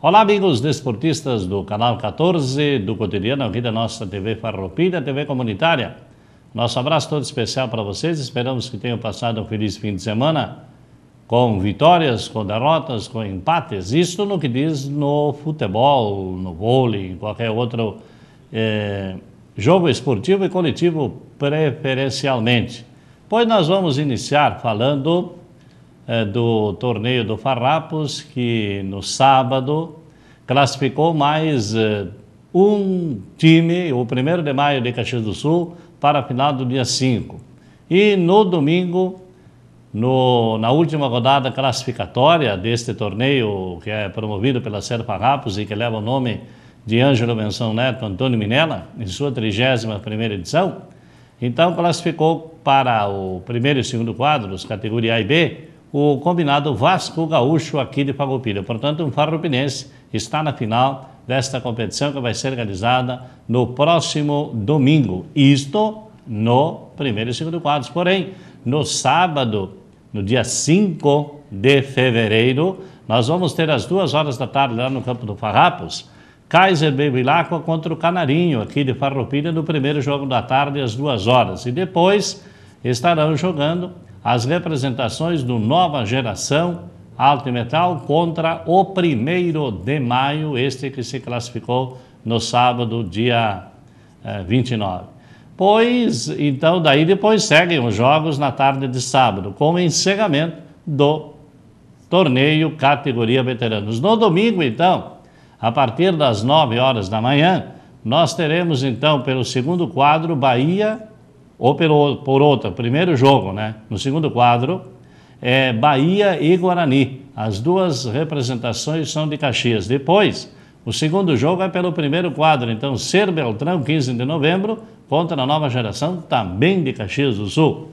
Olá, amigos desportistas do canal 14 do Cotidiano, aqui da nossa TV Farroupilha, TV Comunitária. Nosso abraço todo especial para vocês. Esperamos que tenham passado um feliz fim de semana com vitórias, com derrotas, com empates. Isso no que diz no futebol, no vôlei, em qualquer outro eh, jogo esportivo e coletivo, preferencialmente. Pois nós vamos iniciar falando eh, do torneio do Farrapos, que no sábado classificou mais eh, um time, o primeiro de maio de Caxias do Sul, para a final do dia 5. E no domingo, no, na última rodada classificatória deste torneio, que é promovido pela Serra Farrapos e que leva o nome de Ângelo Menção Neto Antônio Minella, em sua 31ª edição, então classificou para o primeiro e segundo quadros, categoria A e B, o combinado Vasco Gaúcho aqui de Farroupilha. Portanto, o Farroupilhense está na final desta competição que vai ser realizada no próximo domingo. Isto no primeiro e segundo quadros. Porém, no sábado, no dia 5 de fevereiro, nós vamos ter às duas horas da tarde lá no campo do Farrapos, Kaiser Bevilacqua contra o Canarinho, aqui de Farroupilha, no primeiro jogo da tarde, às duas horas. E depois estarão jogando as representações do Nova Geração Alto e Metal contra o primeiro de maio, este que se classificou no sábado, dia 29. Eh, pois, então, daí depois seguem os jogos na tarde de sábado, com o encerramento do torneio categoria veteranos. No domingo, então, a partir das 9 horas da manhã, nós teremos, então, pelo segundo quadro, Bahia ou pelo, por outra, primeiro jogo, né? No segundo quadro, é Bahia e Guarani. As duas representações são de Caxias. Depois, o segundo jogo é pelo primeiro quadro. Então, Ser Beltrão, 15 de novembro, contra a nova geração, também de Caxias do Sul.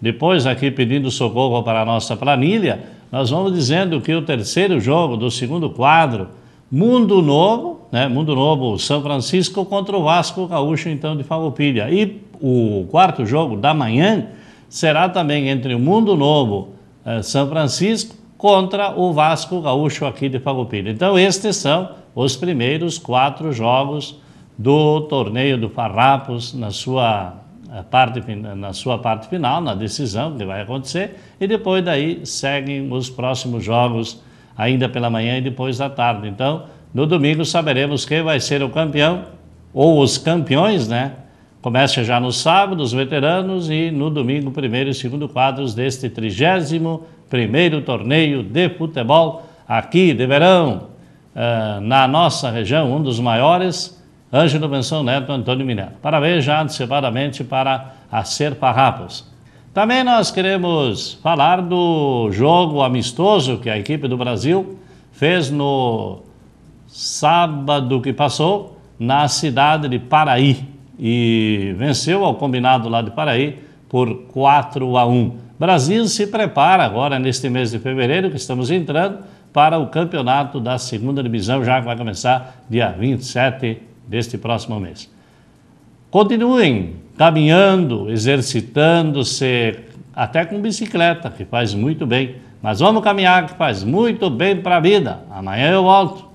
Depois, aqui pedindo socorro para a nossa planilha, nós vamos dizendo que o terceiro jogo do segundo quadro, Mundo Novo, né? Mundo Novo, São Francisco contra o Vasco Gaúcho, então, de Farroupilha. E o quarto jogo da manhã será também entre o Mundo Novo, eh, São Francisco, contra o Vasco Gaúcho aqui de Farroupilha. Então, estes são os primeiros quatro jogos do torneio do Farrapos na sua eh, parte, na sua parte final, na decisão que vai acontecer, e depois daí seguem os próximos jogos ainda pela manhã e depois da tarde. Então, no domingo saberemos quem vai ser o campeão ou os campeões, né? Começa já no sábado, os veteranos, e no domingo, primeiro e segundo quadros deste trigésimo primeiro torneio de futebol aqui de verão, uh, na nossa região, um dos maiores, Ângelo Benção Neto Antônio Mineiro. Parabéns já antecipadamente para a Serparrapos. Também nós queremos falar do jogo amistoso que a equipe do Brasil fez no sábado que passou, na cidade de Paraí. E venceu ao combinado lá de Paraí por 4 a 1. Brasil se prepara agora, neste mês de fevereiro, que estamos entrando, para o campeonato da segunda divisão, já que vai começar dia 27 deste próximo mês. Continuem caminhando, exercitando-se, até com bicicleta, que faz muito bem. Mas vamos caminhar, que faz muito bem para a vida. Amanhã eu volto.